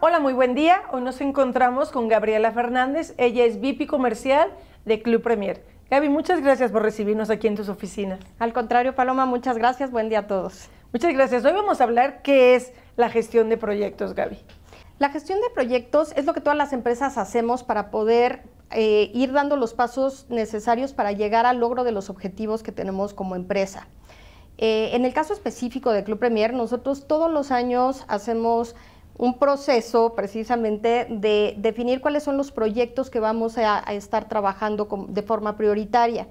Hola, muy buen día. Hoy nos encontramos con Gabriela Fernández. Ella es VIP Comercial de Club Premier. Gaby, muchas gracias por recibirnos aquí en tus oficinas. Al contrario, Paloma, muchas gracias. Buen día a todos. Muchas gracias. Hoy vamos a hablar qué es la gestión de proyectos, Gaby. La gestión de proyectos es lo que todas las empresas hacemos para poder eh, ir dando los pasos necesarios para llegar al logro de los objetivos que tenemos como empresa. Eh, en el caso específico de Club Premier, nosotros todos los años hacemos un proceso precisamente de definir cuáles son los proyectos que vamos a, estar trabajando de forma prioritaria.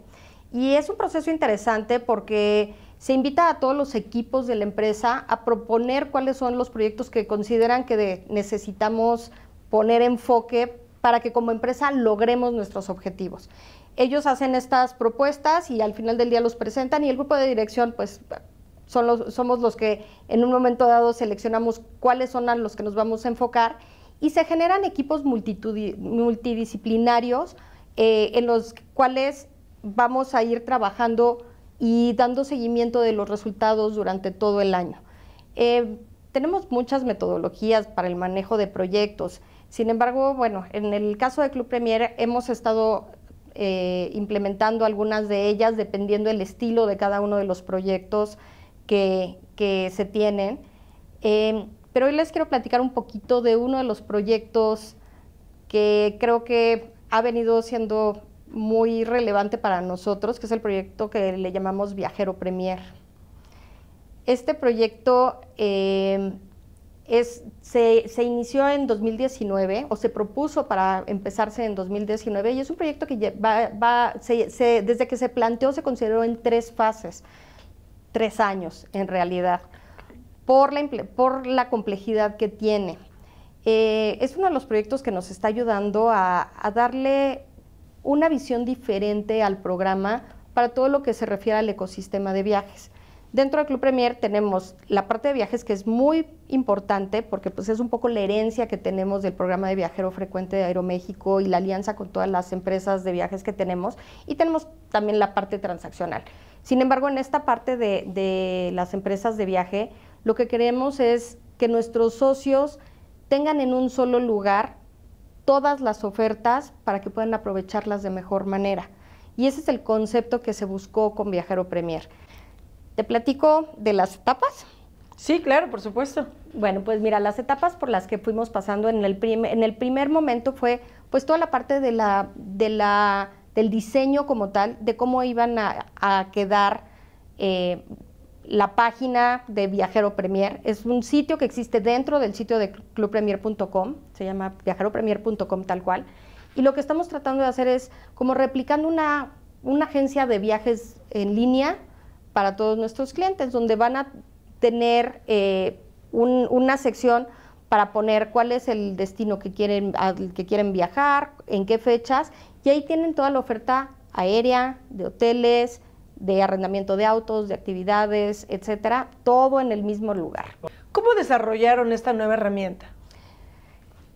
Y es un proceso interesante porque se invita a todos los equipos de la empresa a proponer cuáles son los proyectos que consideran que necesitamos poner enfoque para que como empresa logremos nuestros objetivos. Ellos hacen estas propuestas y al final del día los presentan y el grupo de dirección pues somos los que en un momento dado seleccionamos cuáles son a los que nos vamos a enfocar y se generan equipos multidisciplinarios eh, en los cuales vamos a ir trabajando y dando seguimiento de los resultados durante todo el año. Eh, tenemos muchas metodologías para el manejo de proyectos. Sin embargo, bueno, en el caso de Club Premier hemos estado eh, implementando algunas de ellas dependiendo del estilo de cada uno de los proyectos que, se tienen. Em, pero hoy les quiero platicar un poquito de uno de los proyectos que creo que ha venido siendo muy relevante para nosotros, que es el proyecto que le llamamos Viajero Premier. Este proyecto em, se, inició en 2019 o se propuso para empezarse en 2019 y es un proyecto que desde que se planteó se consideró en tres fases tres años en realidad, por la, por la complejidad que tiene. Eh, es uno de los proyectos que nos está ayudando a darle una visión diferente al programa para todo lo que se refiere al ecosistema de viajes. Dentro del Club Premier tenemos la parte de viajes que es muy importante porque pues, es un poco la herencia que tenemos del programa de viajero frecuente de Aeroméxico y la alianza con todas las empresas de viajes que tenemos y tenemos también la parte transaccional. Sin embargo, en esta parte de, de las empresas de viaje, lo que queremos es que nuestros socios tengan en un solo lugar todas las ofertas para que puedan aprovecharlas de mejor manera. Y ese es el concepto que se buscó con Viajero Premier. ¿Te platico de las etapas? Sí, claro, por supuesto. Bueno, pues mira, las etapas por las que fuimos pasando en el, en el primer momento fue pues toda la parte de la, de la, del diseño como tal, de cómo iban a, quedar eh, la página de Viajero Premier. Es un sitio que existe dentro del sitio de clubpremier.com, se llama viajeropremier.com tal cual. Y lo que estamos tratando de hacer es como replicando una, una agencia de viajes en línea, para todos nuestros clientes, donde van a tener eh, una sección para poner cuál es el destino que quieren, al que quieren viajar, en qué fechas, y ahí tienen toda la oferta aérea, de hoteles, de arrendamiento de autos, de actividades, etcétera, todo en el mismo lugar. ¿Cómo desarrollaron esta nueva herramienta?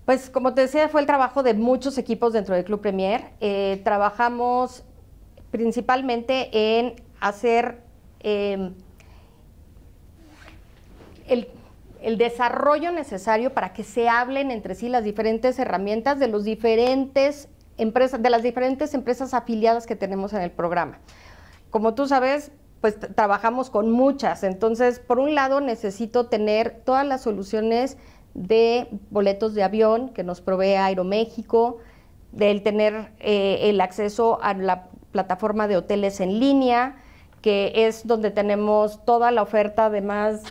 Pues como te decía, fue el trabajo de muchos equipos dentro de Club Premier. Eh, trabajamos principalmente en hacer Em, el, desarrollo necesario para que se hablen entre sí las diferentes herramientas de los diferentes empresas, de las diferentes empresas afiliadas que tenemos en el programa. Como tú sabes, pues trabajamos con muchas. Entonces, por un lado, necesito tener todas las soluciones de boletos de avión que nos provee Aeroméxico, del tener eh, el acceso a la plataforma de hoteles en línea, que es donde tenemos toda la oferta de más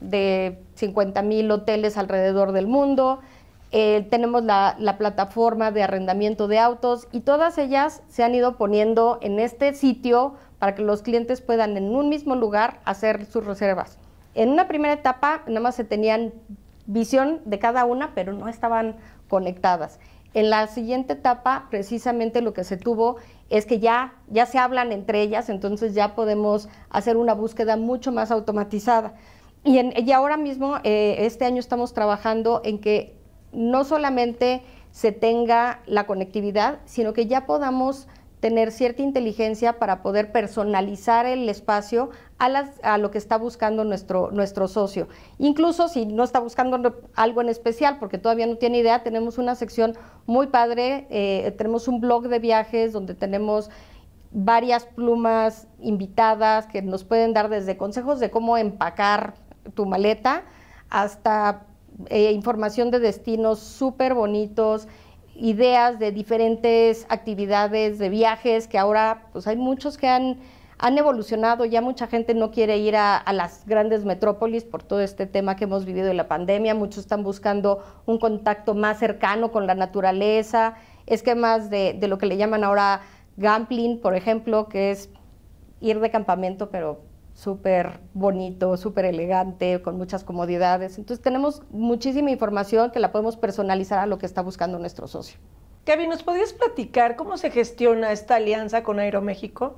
de 50 mil hoteles alrededor del mundo. Eh, tenemos la, la, plataforma de arrendamiento de autos y todas ellas se han ido poniendo en este sitio para que los clientes puedan en un mismo lugar hacer sus reservas. En una primera etapa nada más se tenían visión de cada una, pero no estaban conectadas. En la siguiente etapa, precisamente lo que se tuvo es que ya, ya se hablan entre ellas, entonces ya podemos hacer una búsqueda mucho más automatizada. Y, en, y ahora mismo, eh, este año estamos trabajando en que no solamente se tenga la conectividad, sino que ya podamos tener cierta inteligencia para poder personalizar el espacio a, lo que está buscando nuestro, nuestro socio. Incluso si no está buscando algo en especial, porque todavía no tiene idea, tenemos una sección muy padre, eh, tenemos un blog de viajes donde tenemos varias plumas invitadas que nos pueden dar desde consejos de cómo empacar tu maleta hasta eh, información de destinos súper bonitos, ideas de diferentes actividades, de viajes, que ahora pues hay muchos que han, evolucionado, ya mucha gente no quiere ir a, las grandes metrópolis por todo este tema que hemos vivido de la pandemia, muchos están buscando un contacto más cercano con la naturaleza, esquemas de, de lo que le llaman ahora gambling, por ejemplo, que es ir de campamento, pero súper bonito, súper elegante, con muchas comodidades. Entonces tenemos muchísima información que la podemos personalizar a lo que está buscando nuestro socio. Kevin, ¿nos podrías platicar cómo se gestiona esta alianza con Aeroméxico?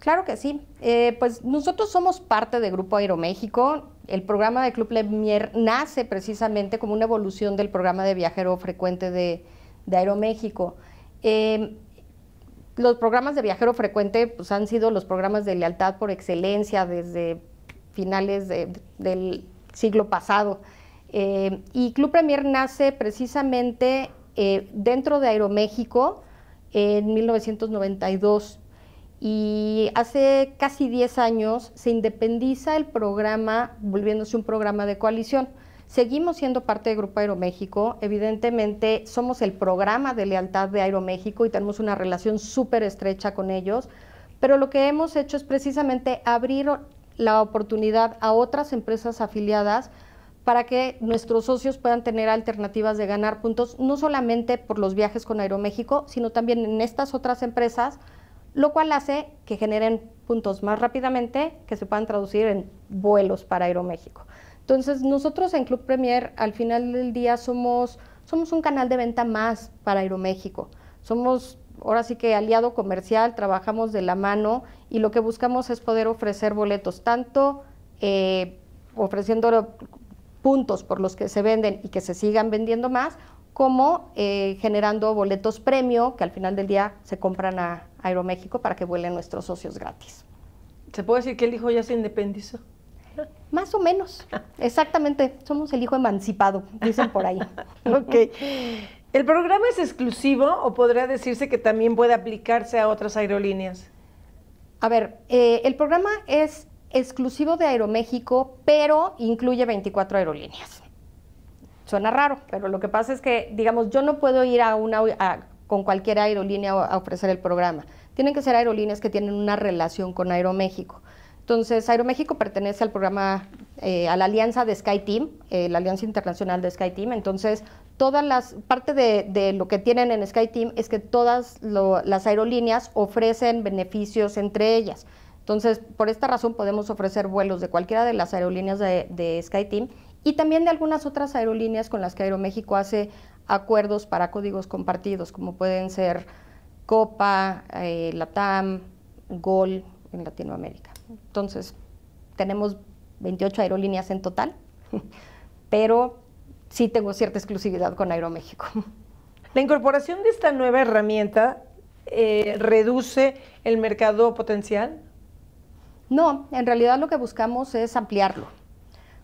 Claro que sí. Eh, pues nosotros somos parte del Grupo Aeroméxico. El programa de Club Lemier nace precisamente como una evolución del programa de viajero frecuente de, Aeroméxico. Eh, los programas de viajero frecuente pues, han sido los programas de lealtad por excelencia desde finales del siglo pasado. Eh, y Club Premier nace precisamente eh, dentro de Aeroméxico en 1992 y hace casi 10 años se independiza el programa volviéndose un programa de coalición. Seguimos siendo parte de Grupo Aeroméxico. Evidentemente, somos el programa de lealtad de Aeroméxico y tenemos una relación súper estrecha con ellos. Pero lo que hemos hecho es precisamente abrir la oportunidad a otras empresas afiliadas para que nuestros socios puedan tener alternativas de ganar puntos, no solamente por los viajes con Aeroméxico, sino también en estas otras empresas, lo cual hace que generen puntos más rápidamente que se puedan traducir en vuelos para Aeroméxico. Entonces, nosotros en Club Premier al final del día somos, somos un canal de venta más para Aeroméxico. Somos ahora sí que aliado comercial, trabajamos de la mano y lo que buscamos es poder ofrecer boletos, tanto eh, ofreciendo puntos por los que se venden y que se sigan vendiendo más, como eh, generando boletos premio que al final del día se compran a Aeroméxico para que vuelen nuestros socios gratis. ¿Se puede decir que el hijo ya se independizó? Más o menos, exactamente. Somos el hijo emancipado, dicen por ahí. ok. ¿El programa es exclusivo o podría decirse que también puede aplicarse a otras aerolíneas? A ver, eh, el programa es exclusivo de Aeroméxico, pero incluye 24 aerolíneas. Suena raro, pero lo que pasa es que, digamos, yo no puedo ir a una, con cualquier aerolínea a ofrecer el programa. Tienen que ser aerolíneas que tienen una relación con Aeroméxico. Entonces, Aeroméxico pertenece al programa, eh, a la alianza de SkyTeam, eh, la alianza internacional de SkyTeam. Entonces, todas las, parte de, lo que tienen en SkyTeam es que todas las aerolíneas ofrecen beneficios entre ellas. Entonces, por esta razón podemos ofrecer vuelos de cualquiera de las aerolíneas de, SkyTeam y también de algunas otras aerolíneas con las que Aeroméxico hace acuerdos para códigos compartidos, como pueden ser Copa, eh, Latam, Gol en Latinoamérica. Entonces, tenemos 28 aerolíneas en total, pero sí tengo cierta exclusividad con Aeroméxico. La incorporación de esta nueva herramienta eh, reduce el mercado potencial? No, en realidad lo que buscamos es ampliarlo.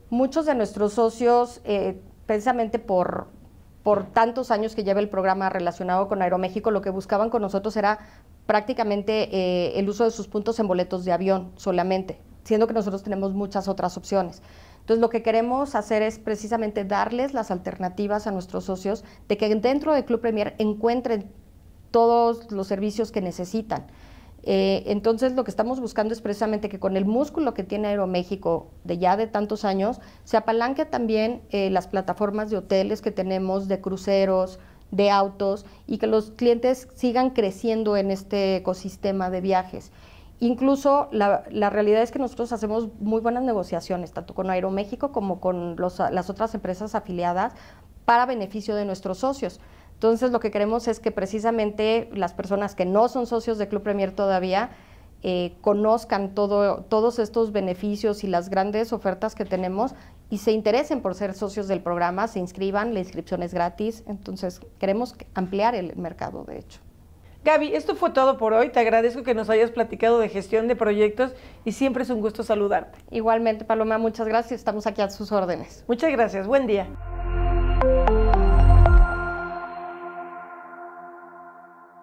Muchos de nuestros socios, eh, precisamente por por tantos años que lleva el programa relacionado con Aeroméxico, lo que buscaban con nosotros era prácticamente eh, el uso de sus puntos en boletos de avión solamente, siendo que nosotros tenemos muchas otras opciones. Entonces, lo que queremos hacer es precisamente darles las alternativas a nuestros socios de que dentro del Club Premier encuentren todos los servicios que necesitan. Eh, entonces lo que estamos buscando es precisamente que con el músculo que tiene Aeroméxico de ya de tantos años, se apalanque también eh, las plataformas de hoteles que tenemos, de cruceros, de autos, y que los clientes sigan creciendo en este ecosistema de viajes. Incluso la, realidad es que nosotros hacemos muy buenas negociaciones, tanto con Aeroméxico como con las otras empresas afiliadas, para beneficio de nuestros socios. Entonces lo que queremos es que precisamente las personas que no son socios de Club Premier todavía eh, conozcan todo, todos estos beneficios y las grandes ofertas que tenemos y se interesen por ser socios del programa, se inscriban, la inscripción es gratis, entonces queremos ampliar el mercado de hecho. Gaby, esto fue todo por hoy. Te agradezco que nos hayas platicado de gestión de proyectos y siempre es un gusto saludarte. Igualmente, Paloma, muchas gracias. Estamos aquí a sus órdenes. Muchas gracias. Buen día.